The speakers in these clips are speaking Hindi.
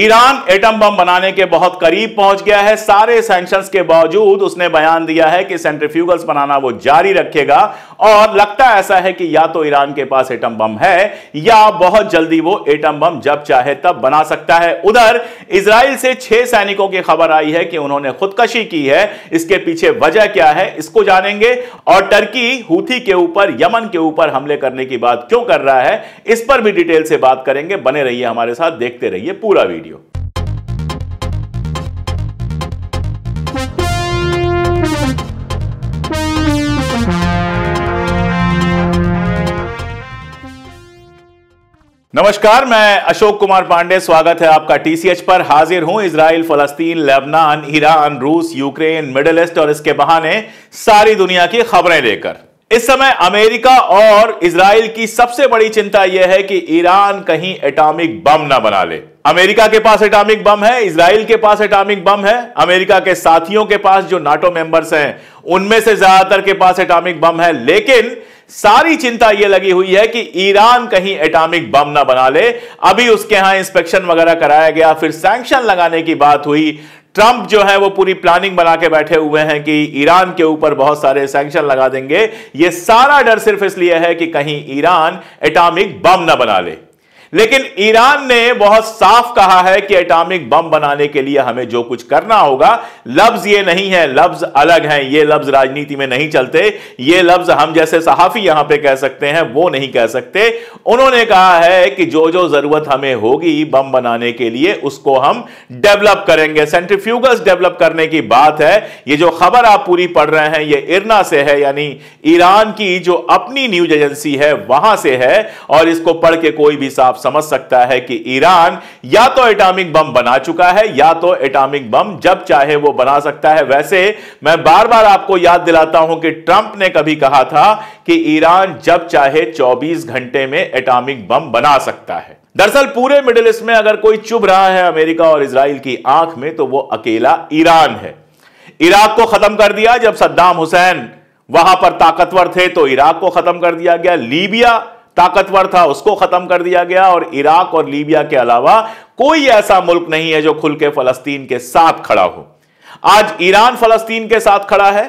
ईरान एटम बम बनाने के बहुत करीब पहुंच गया है सारे सैंक्शंस के बावजूद उसने बयान दिया है कि सेंट्रीफ्यूगल्स बनाना वो जारी रखेगा और लगता ऐसा है कि या तो ईरान के पास एटम बम है या बहुत जल्दी वो एटम बम जब चाहे तब बना सकता है उधर इसराइल से छह सैनिकों की खबर आई है कि उन्होंने खुदकशी की है इसके पीछे वजह क्या है इसको जानेंगे और टर्की हूथी के ऊपर यमन के ऊपर हमले करने की बात क्यों कर रहा है इस पर भी डिटेल से बात करेंगे बने रहिए हमारे साथ देखते रहिए पूरा वीडियो video. नमस्कार मैं अशोक कुमार पांडे स्वागत है आपका टीसीएच पर हाजिर हूं इसराइल फलस्तीन लेबनान ईरान रूस यूक्रेन मिडल ईस्ट और इसके बहाने सारी दुनिया की खबरें लेकर इस समय अमेरिका और इसराइल की सबसे बड़ी चिंता यह है कि ईरान कहीं एटॉमिक बम ना बना ले अमेरिका के पास एटॉमिक बम है इसराइल के पास एटॉमिक बम है अमेरिका के साथियों के पास जो नाटो मेंबर्स हैं उनमें से ज्यादातर के पास एटॉमिक बम है लेकिन सारी चिंता यह लगी हुई है कि ईरान कहीं एटॉमिक बम ना बना ले अभी उसके यहां इंस्पेक्शन वगैरह कराया गया फिर सैंक्शन लगाने की बात हुई ट्रंप जो है वो पूरी प्लानिंग बना के बैठे हुए हैं कि ईरान के ऊपर बहुत सारे सैंक्शन लगा देंगे ये सारा डर सिर्फ इसलिए है कि कहीं ईरान एटॉमिक बम ना बना ले लेकिन ईरान ने बहुत साफ कहा है कि एटॉमिक बम बनाने के लिए हमें जो कुछ करना होगा लफ्ज ये नहीं है लफ्ज अलग हैं ये लफ्ज राजनीति में नहीं चलते ये लफ्ज हम जैसे सहाफी यहां पे कह सकते हैं वो नहीं कह सकते उन्होंने कहा है कि जो जो जरूरत हमें होगी बम बनाने के लिए उसको हम डेवलप करेंगे सेंट्रीफ्यूगस डेवलप करने की बात है ये जो खबर आप पूरी पढ़ रहे हैं ये इरना से है यानी ईरान की जो अपनी न्यूज एजेंसी है वहां से है और इसको पढ़ के कोई भी साफ समझ सकता है कि ईरान या तो एटॉमिक बम बना चुका है या तो एटॉमिक बम जब चाहे वो बना सकता है वैसे मैं बार बार आपको याद दिलाता हूं कि ट्रंप ने कभी कहा था कि ईरान जब चाहे 24 घंटे में एटॉमिक बम बना सकता है दरअसल पूरे मिडिल ईस्ट में अगर कोई चुभ रहा है अमेरिका और इसराइल की आंख में तो वो अकेला ईरान है इराक को खत्म कर दिया जब सद्दाम हुसैन वहां पर ताकतवर थे तो इराक को खत्म कर दिया गया लीबिया ताकतवर था उसको खत्म कर दिया गया और इराक और लीबिया के अलावा कोई ऐसा मुल्क नहीं है जो खुल के फलस्तीन के साथ खड़ा हो आज ईरान फलस्तीन के साथ खड़ा है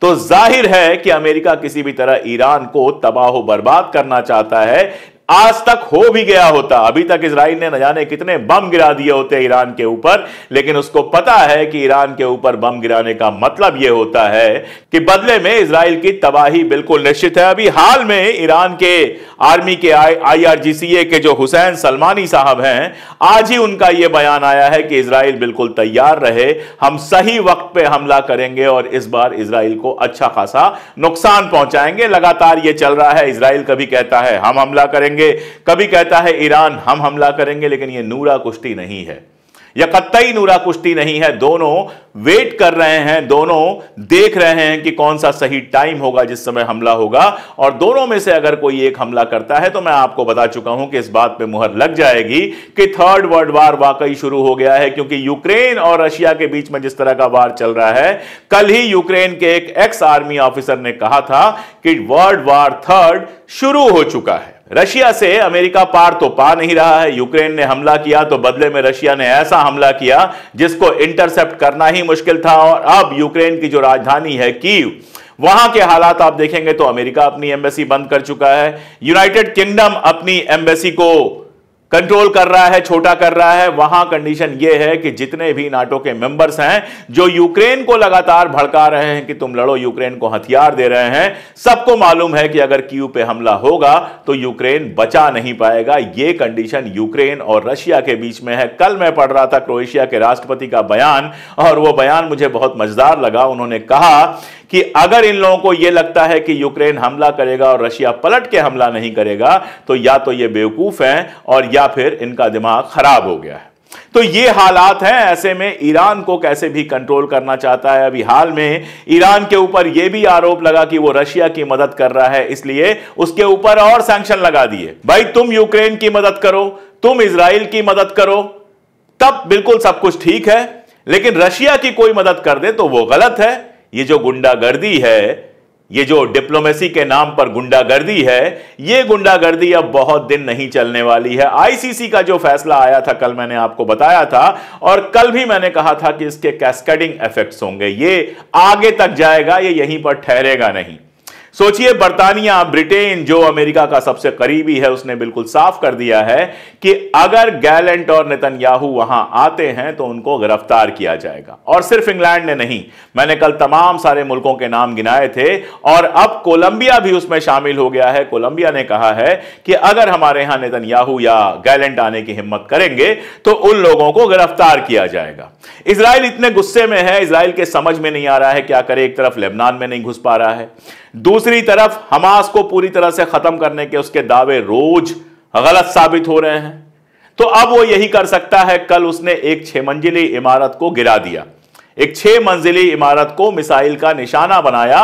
तो जाहिर है कि अमेरिका किसी भी तरह ईरान को तबाह बर्बाद करना चाहता है आज तक हो भी गया होता अभी तक इसराइल ने न जाने कितने बम गिरा दिए होते ईरान के ऊपर लेकिन उसको पता है कि ईरान के ऊपर बम गिराने का मतलब यह होता है कि बदले में इसराइल की तबाही बिल्कुल निश्चित है अभी हाल में ईरान के आर्मी के आईआरजीसीए के जो हुसैन सलमानी साहब हैं आज ही उनका यह बयान आया है कि इसराइल बिल्कुल तैयार रहे हम सही वक्त पर हमला करेंगे और इस बार इसराइल को अच्छा खासा नुकसान पहुंचाएंगे लगातार यह चल रहा है इसराइल कभी कहता है हम हमला करेंगे करेंगे कभी कहता है ईरान हम हमला करेंगे लेकिन ये नूरा कुश्ती नहीं है यह कतई नूरा कुश्ती नहीं है दोनों वेट कर रहे हैं दोनों देख रहे हैं कि कौन सा सही टाइम होगा जिस समय हमला होगा और दोनों में से अगर कोई एक हमला करता है तो मैं आपको बता चुका हूं कि इस बात पे मुहर लग जाएगी कि थर्ड वर्ल्ड वार वाकई शुरू हो गया है क्योंकि यूक्रेन और रशिया के बीच में जिस तरह का वार चल रहा है कल ही यूक्रेन के एक एक्स आर्मी ऑफिसर ने कहा था कि वर्ल्ड वार थर्ड शुरू हो चुका है रशिया से अमेरिका पार तो पा नहीं रहा है यूक्रेन ने हमला किया तो बदले में रशिया ने ऐसा हमला किया जिसको इंटरसेप्ट करना ही मुश्किल था और अब यूक्रेन की जो राजधानी है कीव वहां के हालात आप देखेंगे तो अमेरिका अपनी एम्बेसी बंद कर चुका है यूनाइटेड किंगडम अपनी एम्बेसी को कंट्रोल कर रहा है छोटा कर रहा है वहां कंडीशन यह है कि जितने भी नाटो के मेंबर्स हैं जो यूक्रेन को लगातार भड़का रहे हैं कि तुम लड़ो यूक्रेन को हथियार दे रहे हैं सबको मालूम है कि अगर क्यू पे हमला होगा तो यूक्रेन बचा नहीं पाएगा ये कंडीशन यूक्रेन और रशिया के बीच में है कल मैं पढ़ रहा था क्रोएशिया के राष्ट्रपति का बयान और वह बयान मुझे बहुत मजेदार लगा उन्होंने कहा कि अगर इन लोगों को यह लगता है कि यूक्रेन हमला करेगा और रशिया पलट के हमला नहीं करेगा तो या तो ये बेवकूफ हैं और या फिर इनका दिमाग खराब हो गया है तो ये हालात हैं ऐसे में ईरान को कैसे भी कंट्रोल करना चाहता है अभी हाल में ईरान के ऊपर यह भी आरोप लगा कि वो रशिया की मदद कर रहा है इसलिए उसके ऊपर और सैंक्शन लगा दिए भाई तुम यूक्रेन की मदद करो तुम इसराइल की मदद करो तब बिल्कुल सब कुछ ठीक है लेकिन रशिया की कोई मदद कर दे तो वो गलत है ये जो गुंडागर्दी है ये जो डिप्लोमेसी के नाम पर गुंडागर्दी है ये गुंडागर्दी अब बहुत दिन नहीं चलने वाली है आईसीसी का जो फैसला आया था कल मैंने आपको बताया था और कल भी मैंने कहा था कि इसके कैस्केडिंग इफेक्ट्स होंगे ये आगे तक जाएगा ये यहीं पर ठहरेगा नहीं सोचिए बर्तानिया ब्रिटेन जो अमेरिका का सबसे करीबी है उसने बिल्कुल साफ कर दिया है कि अगर गैलेंट और नेतन्याहू वहां आते हैं तो उनको गिरफ्तार किया जाएगा और सिर्फ इंग्लैंड ने नहीं मैंने कल तमाम सारे मुल्कों के नाम गिनाए थे और अब कोलंबिया भी उसमें शामिल हो गया है कोलंबिया ने कहा है कि अगर हमारे यहां नेतन्याहू या गैलेंट आने की हिम्मत करेंगे तो उन लोगों को गिरफ्तार किया जाएगा इसराइल इतने गुस्से में है इसराइल के समझ में नहीं आ रहा है क्या करे एक तरफ लेबनान में नहीं घुस पा रहा है दूसरी तरफ हमास को पूरी तरह से खत्म करने के उसके दावे रोज गलत साबित हो रहे हैं तो अब वो यही कर सकता है कल उसने एक छह मंजिली इमारत को गिरा दिया एक छह मंजिली इमारत को मिसाइल का निशाना बनाया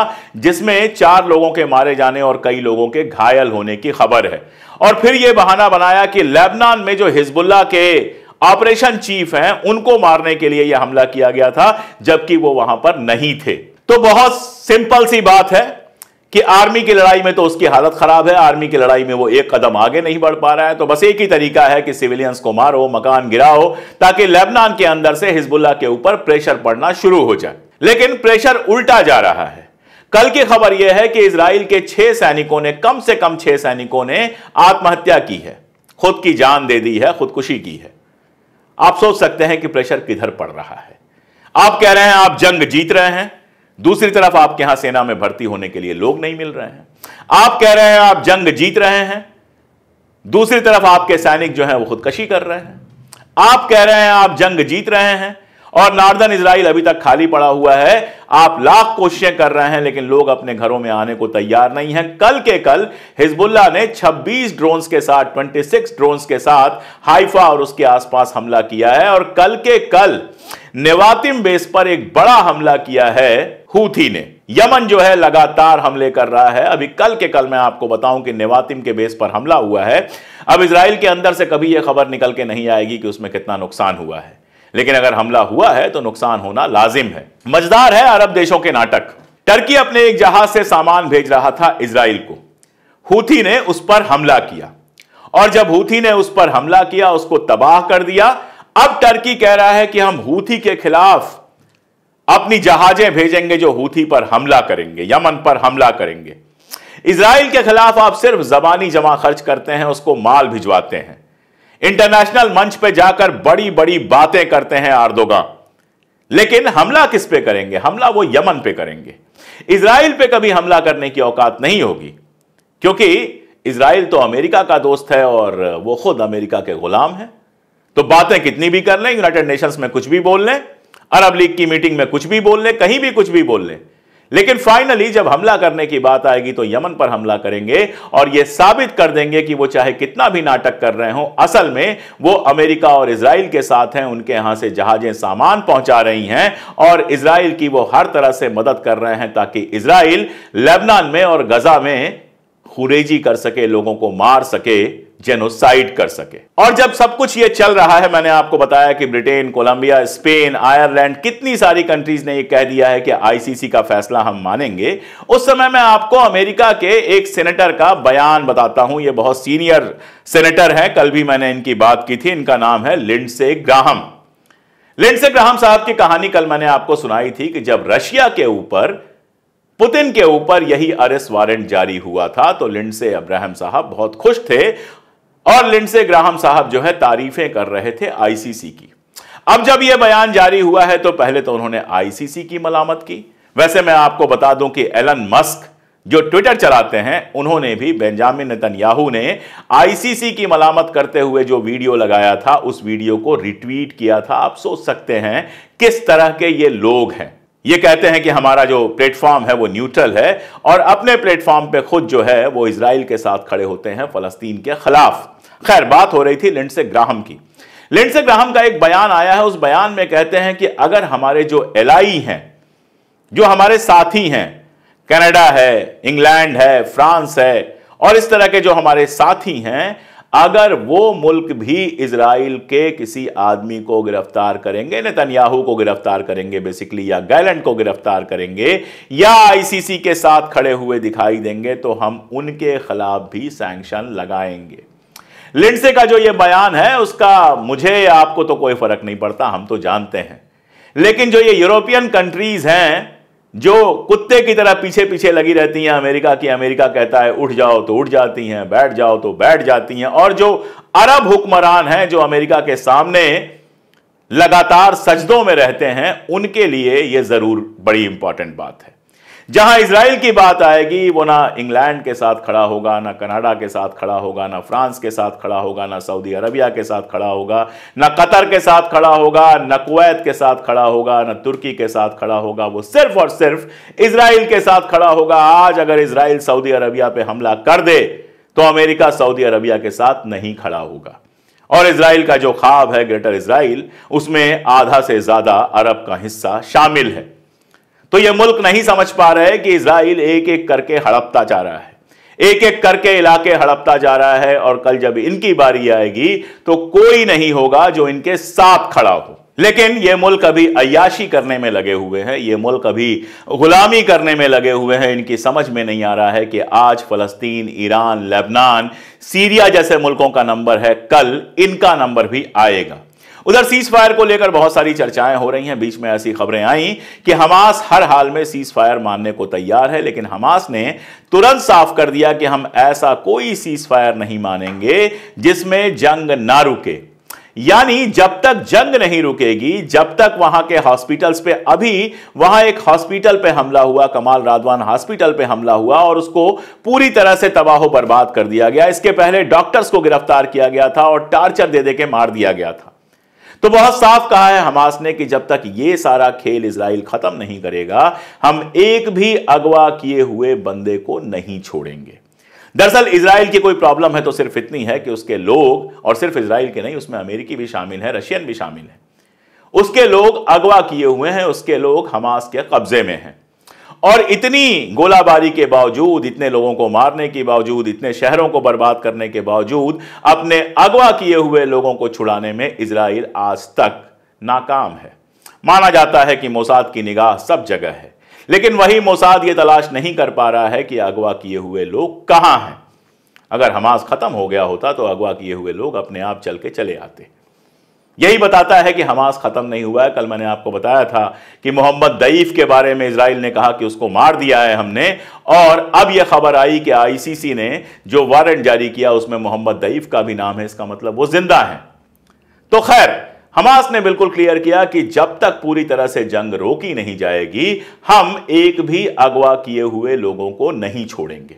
जिसमें चार लोगों के मारे जाने और कई लोगों के घायल होने की खबर है और फिर यह बहाना बनाया कि लेबनान में जो हिजबुल्ला के ऑपरेशन चीफ हैं उनको मारने के लिए यह हमला किया गया था जबकि वो वहां पर नहीं थे तो बहुत सिंपल सी बात है कि आर्मी की लड़ाई में तो उसकी हालत खराब है आर्मी की लड़ाई में वो एक कदम आगे नहीं बढ़ पा रहा है तो बस एक ही तरीका है कि सिविलियंस को मारो मकान गिराओ ताकि लेबनान के अंदर से हिजबुल्ला के ऊपर प्रेशर पड़ना शुरू हो जाए लेकिन प्रेशर उल्टा जा रहा है कल की खबर यह है कि इसराइल के छह सैनिकों ने कम से कम छह सैनिकों ने आत्महत्या की है खुद की जान दे दी है खुदकुशी की है आप सोच सकते हैं कि प्रेशर किधर पड़ रहा है आप कह रहे हैं आप जंग जीत रहे हैं दूसरी तरफ आपके यहां सेना में भर्ती होने के लिए लोग नहीं मिल रहे हैं आप कह रहे हैं आप जंग जीत रहे हैं दूसरी तरफ आपके सैनिक जो है वो खुदकशी कर रहे हैं आप कह रहे हैं आप जंग जीत रहे हैं और नार्दन इसराइल अभी तक खाली पड़ा हुआ है आप लाख कोशिशें कर रहे हैं लेकिन लोग अपने घरों में आने को तैयार नहीं हैं कल के कल हिजबुल्ला ने 26 ड्रोन्स के साथ 26 ड्रोन्स के साथ हाइफा और उसके आसपास हमला किया है और कल के कल नेवातिम बेस पर एक बड़ा हमला किया है हूथी ने यमन जो है लगातार हमले कर रहा है अभी कल के कल मैं आपको बताऊं कि नेवातिम के बेस पर हमला हुआ है अब इसराइल के अंदर से कभी यह खबर निकल के नहीं आएगी कि उसमें कितना नुकसान हुआ है लेकिन अगर हमला हुआ है तो नुकसान होना लाजिम है मजदार है अरब देशों के नाटक टर्की अपने एक जहाज से सामान भेज रहा था इसराइल को हूथी ने उस पर हमला किया और जब हूथी ने उस पर हमला किया उसको तबाह कर दिया अब टर्की कह रहा है कि हम हूथी के खिलाफ अपनी जहाजें भेजेंगे जो हूथी पर हमला करेंगे यमन पर हमला करेंगे इसराइल के खिलाफ आप सिर्फ जबानी जमा खर्च करते हैं उसको माल भिजवाते हैं इंटरनेशनल मंच पर जाकर बड़ी बड़ी बातें करते हैं आर्दोगा लेकिन हमला किस पे करेंगे हमला वो यमन पे करेंगे इसराइल पे कभी हमला करने की औकात नहीं होगी क्योंकि इसराइल तो अमेरिका का दोस्त है और वो खुद अमेरिका के गुलाम है तो बातें कितनी भी कर लें यूनाइटेड नेशंस में कुछ भी बोल लें अरब लीग की मीटिंग में कुछ भी बोल लें कहीं भी कुछ भी बोल लें लेकिन फाइनली जब हमला करने की बात आएगी तो यमन पर हमला करेंगे और यह साबित कर देंगे कि वो चाहे कितना भी नाटक कर रहे हों असल में वो अमेरिका और इसराइल के साथ हैं उनके यहां से जहाजें सामान पहुंचा रही हैं और इसराइल की वो हर तरह से मदद कर रहे हैं ताकि इसराइल लेबनान में और गजा में खुरेजी कर सके लोगों को मार सके जेनोसाइड कर सके और जब सब कुछ ये चल रहा है मैंने आपको बताया कि ब्रिटेन कोलंबिया स्पेन आयरलैंड कितनी सारी कंट्रीज ने ये कह दिया है कि आईसीसी का फैसला हम मानेंगे उस समय मैं आपको अमेरिका के एक सेनेटर का बयान बताता हूं ये बहुत सीनियर सेनेटर है कल भी मैंने इनकी बात की थी इनका नाम है लिंडसे ग्राहम लिंडसे ग्राहम साहब की कहानी कल मैंने आपको सुनाई थी कि जब रशिया के ऊपर पुतिन के ऊपर यही अरेस्ट वारंट जारी हुआ था तो लिंडसे अब्राहम साहब बहुत खुश थे और लिंडसे ग्राहम साहब जो है तारीफें कर रहे थे आईसीसी की अब जब यह बयान जारी हुआ है तो पहले तो उन्होंने आईसीसी की मलामत की वैसे मैं आपको बता दूं कि एलन मस्क जो ट्विटर चलाते हैं उन्होंने भी बेंजामिन नेतन्याहू ने आईसीसी की मलामत करते हुए जो वीडियो लगाया था उस वीडियो को रिट्वीट किया था आप सोच सकते हैं किस तरह के ये लोग हैं ये कहते हैं कि हमारा जो प्लेटफॉर्म है वो न्यूट्रल है और अपने प्लेटफॉर्म पे खुद जो है वो इसराइल के साथ खड़े होते हैं फलस्तीन के खिलाफ खैर बात हो रही थी लिंडसे से ग्राहम की लिंडसे ग्राहम का एक बयान आया है उस बयान में कहते हैं कि अगर हमारे जो एलाई हैं जो हमारे साथी हैं कनाडा है इंग्लैंड है फ्रांस है और इस तरह के जो हमारे साथी हैं अगर वो मुल्क भी इसराइल के किसी आदमी को गिरफ्तार करेंगे नेतन्याहू को गिरफ्तार करेंगे बेसिकली या गैलेंट को गिरफ्तार करेंगे या आईसीसी के साथ खड़े हुए दिखाई देंगे तो हम उनके खिलाफ भी सैंक्शन लगाएंगे लिंडसे का जो ये बयान है उसका मुझे आपको तो कोई फर्क नहीं पड़ता हम तो जानते हैं लेकिन जो ये यूरोपियन कंट्रीज हैं जो कुत्ते की तरह पीछे पीछे लगी रहती हैं अमेरिका की अमेरिका कहता है उठ जाओ तो उठ जाती हैं बैठ जाओ तो बैठ जाती हैं और जो अरब हुक्मरान हैं जो अमेरिका के सामने लगातार सजदों में रहते हैं उनके लिए यह जरूर बड़ी इंपॉर्टेंट बात है जहां इसराइल की बात आएगी वो ना इंग्लैंड के साथ खड़ा होगा ना कनाडा के साथ खड़ा होगा ना फ्रांस के साथ खड़ा होगा ना सऊदी अरबिया के साथ खड़ा होगा ना कतर के साथ खड़ा होगा ना कुवैत के साथ खड़ा होगा ना तुर्की के साथ खड़ा होगा वो सिर्फ और सिर्फ इसराइल के साथ खड़ा होगा आज अगर इसराइल सऊदी अरबिया पर हमला कर दे तो अमेरिका सऊदी अरबिया के साथ नहीं खड़ा होगा और इसराइल का जो ख्वाब है ग्रेटर इसराइल उसमें आधा से ज्यादा अरब का हिस्सा शामिल है तो यह मुल्क नहीं समझ पा रहा है कि इसराइल एक एक करके हड़पता जा रहा है एक एक करके इलाके हड़पता जा रहा है और कल जब इनकी बारी आएगी तो कोई नहीं होगा जो इनके साथ खड़ा हो लेकिन ये मुल्क अभी अयाशी करने में लगे हुए हैं ये मुल्क अभी गुलामी करने में लगे हुए हैं इनकी समझ में नहीं आ रहा है कि आज फलस्तीन ईरान लेबनान सीरिया जैसे मुल्कों का नंबर है कल इनका नंबर भी आएगा उधर सीज फायर को लेकर बहुत सारी चर्चाएं हो रही हैं बीच में ऐसी खबरें आई कि हमास हर हाल में सीज फायर मानने को तैयार है लेकिन हमास ने तुरंत साफ कर दिया कि हम ऐसा कोई सीज फायर नहीं मानेंगे जिसमें जंग ना रुके यानी जब तक जंग नहीं रुकेगी जब तक वहां के हॉस्पिटल्स पे अभी वहां एक हॉस्पिटल पे हमला हुआ कमाल राधवान हॉस्पिटल पे हमला हुआ और उसको पूरी तरह से तबाह बर्बाद कर दिया गया इसके पहले डॉक्टर्स को गिरफ्तार किया गया था और टार्चर दे दे के मार दिया गया था तो बहुत साफ कहा है हमास ने कि जब तक ये सारा खेल इसराइल खत्म नहीं करेगा हम एक भी अगवा किए हुए बंदे को नहीं छोड़ेंगे दरअसल इसराइल की कोई प्रॉब्लम है तो सिर्फ इतनी है कि उसके लोग और सिर्फ इसराइल के नहीं उसमें अमेरिकी भी शामिल है रशियन भी शामिल है उसके लोग अगवा किए हुए हैं उसके लोग हमास के कब्जे में हैं और इतनी गोलाबारी के बावजूद इतने लोगों को मारने के बावजूद इतने शहरों को बर्बाद करने के बावजूद अपने अगवा किए हुए लोगों को छुड़ाने में इसराइल आज तक नाकाम है माना जाता है कि मोसाद की निगाह सब जगह है लेकिन वही मोसाद ये तलाश नहीं कर पा रहा है कि अगवा किए हुए लोग कहाँ हैं अगर हमास खत्म हो गया होता तो अगवा किए हुए लोग अपने आप चल के चले आते यही बताता है कि हमास खत्म नहीं हुआ है कल मैंने आपको बताया था कि मोहम्मद दईफ के बारे में इसराइल ने कहा कि उसको मार दिया है हमने और अब यह खबर आई कि आईसीसी ने जो वारंट जारी किया उसमें मोहम्मद दईफ का भी नाम है इसका मतलब वो जिंदा है तो खैर हमास ने बिल्कुल क्लियर किया कि जब तक पूरी तरह से जंग रोकी नहीं जाएगी हम एक भी अगवा किए हुए लोगों को नहीं छोड़ेंगे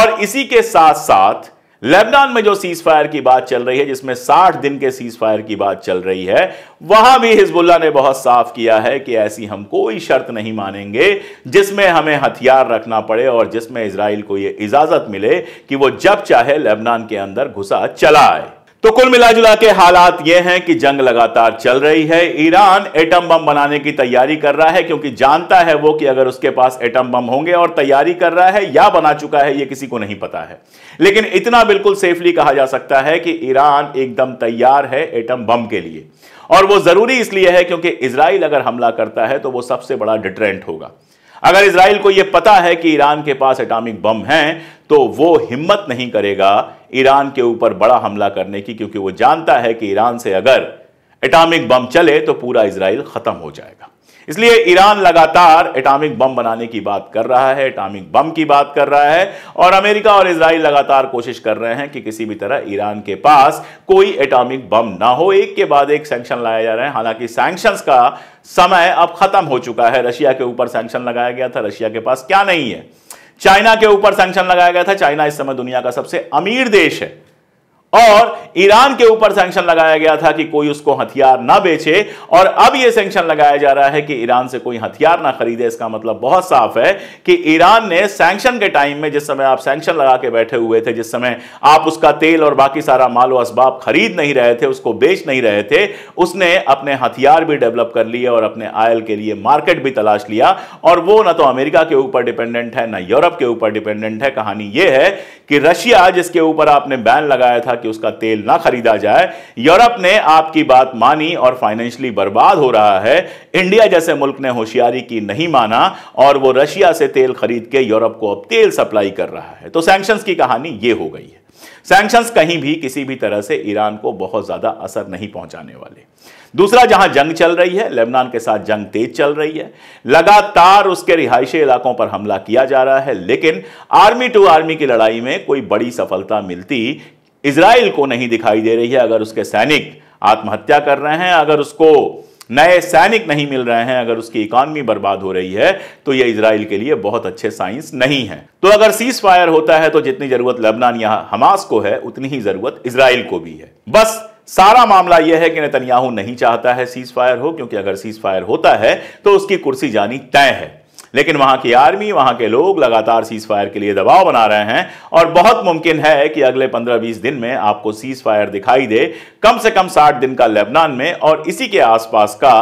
और इसी के साथ साथ लेबनान में जो सीज फायर की बात चल रही है जिसमें 60 दिन के सीज फायर की बात चल रही है वहां भी हिजबुल्ला ने बहुत साफ किया है कि ऐसी हम कोई शर्त नहीं मानेंगे जिसमें हमें हथियार रखना पड़े और जिसमें इसराइल को यह इजाजत मिले कि वो जब चाहे लेबनान के अंदर घुसा चला आए तो कुल मिलाजुला के हालात यह हैं कि जंग लगातार चल रही है ईरान एटम बम बनाने की तैयारी कर रहा है क्योंकि जानता है वो कि अगर उसके पास एटम बम होंगे और तैयारी कर रहा है या बना चुका है ये किसी को नहीं पता है लेकिन इतना बिल्कुल सेफली कहा जा सकता है कि ईरान एकदम तैयार है एटम बम के लिए और वो जरूरी इसलिए है क्योंकि इसराइल अगर हमला करता है तो वो सबसे बड़ा डिटरेंट होगा अगर इसराइल को यह पता है कि ईरान के पास एटॉमिक बम हैं तो वो हिम्मत नहीं करेगा ईरान के ऊपर बड़ा हमला करने की क्योंकि वो जानता है कि ईरान से अगर एटॉमिक बम चले तो पूरा इसराइल खत्म हो जाएगा इसलिए ईरान लगातार एटॉमिक बम बनाने की बात कर रहा है एटॉमिक बम की बात कर रहा है और अमेरिका और इसराइल लगातार कोशिश कर रहे हैं कि किसी भी तरह ईरान के पास कोई एटॉमिक बम ना हो एक के बाद एक सैंक्शन लाया जा रहे हैं हालांकि सैंक्शंस का समय अब खत्म हो चुका है रशिया के ऊपर सैंक्शन लगाया गया था रशिया के पास क्या नहीं है चाइना के ऊपर सैंक्शन लगाया गया था चाइना इस समय दुनिया का सबसे अमीर देश है और ईरान के ऊपर सैंक्शन लगाया गया था कि कोई उसको हथियार ना बेचे और अब यह सैंक्शन लगाया जा रहा है कि ईरान से कोई हथियार ना खरीदे इसका मतलब बहुत साफ है कि ईरान ने सैंक्शन के टाइम में जिस समय आप सैंक्शन लगा के बैठे हुए थे जिस समय आप उसका तेल और बाकी सारा मालो असबाब खरीद नहीं रहे थे उसको बेच नहीं रहे थे उसने अपने हथियार भी डेवलप कर लिए और अपने आयल के लिए मार्केट भी तलाश लिया और वो ना तो अमेरिका के ऊपर डिपेंडेंट है ना यूरोप के ऊपर डिपेंडेंट है कहानी यह है कि रशिया जिसके ऊपर आपने बैन लगाया था कि उसका तेल ना खरीदा जाए यूरोप ने आपकी बात मानी और फाइनेंशियली बर्बाद हो रहा है इंडिया जैसे मुल्क ने होशियारी की नहीं माना और वो रशिया से तेल खरीद के यूरोप को अब तेल सप्लाई कर रहा है तो सैंक्शन की कहानी ये हो गई है सैंक्शंस कहीं भी किसी भी तरह से ईरान को बहुत ज़्यादा असर नहीं पहुंचाने वाले दूसरा जहां जंग चल रही है लेबनान के साथ जंग तेज चल रही है लगातार उसके रिहायशी इलाकों पर हमला किया जा रहा है लेकिन आर्मी टू आर्मी की लड़ाई में कोई बड़ी सफलता मिलती इसराइल को नहीं दिखाई दे रही है अगर उसके सैनिक आत्महत्या कर रहे हैं अगर उसको नए सैनिक नहीं मिल रहे हैं अगर उसकी इकॉनमी बर्बाद हो रही है तो यह इसराइल के लिए बहुत अच्छे साइंस नहीं है तो अगर सीज फायर होता है तो जितनी जरूरत लेबनान या हमास को है उतनी ही जरूरत इसराइल को भी है बस सारा मामला यह है कि नेतन्याहू नहीं चाहता है सीज फायर हो क्योंकि अगर सीज फायर होता है तो उसकी कुर्सी जानी तय है लेकिन वहां की आर्मी वहां के लोग लगातार सीज फायर के लिए दबाव बना रहे हैं और बहुत मुमकिन है कि अगले पंद्रह बीस दिन में आपको सीज फायर दिखाई दे कम से कम साठ दिन का लेबनान में और इसी के आसपास का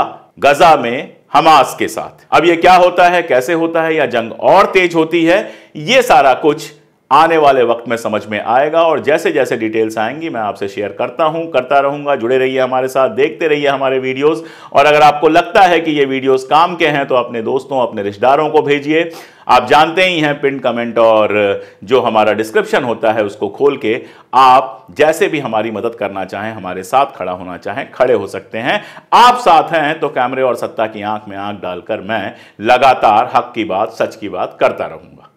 गजा में हमास के साथ अब यह क्या होता है कैसे होता है या जंग और तेज होती है ये सारा कुछ आने वाले वक्त में समझ में आएगा और जैसे जैसे डिटेल्स आएंगी मैं आपसे शेयर करता हूं करता रहूंगा जुड़े रहिए हमारे साथ देखते रहिए हमारे वीडियोस और अगर आपको लगता है कि ये वीडियोस काम के हैं तो अपने दोस्तों अपने रिश्तेदारों को भेजिए आप जानते ही हैं पिन कमेंट और जो हमारा डिस्क्रिप्शन होता है उसको खोल के आप जैसे भी हमारी मदद करना चाहें हमारे साथ खड़ा होना चाहें खड़े हो सकते हैं आप साथ हैं तो कैमरे और सत्ता की आंख में आंख डालकर मैं लगातार हक की बात सच की बात करता रहूंगा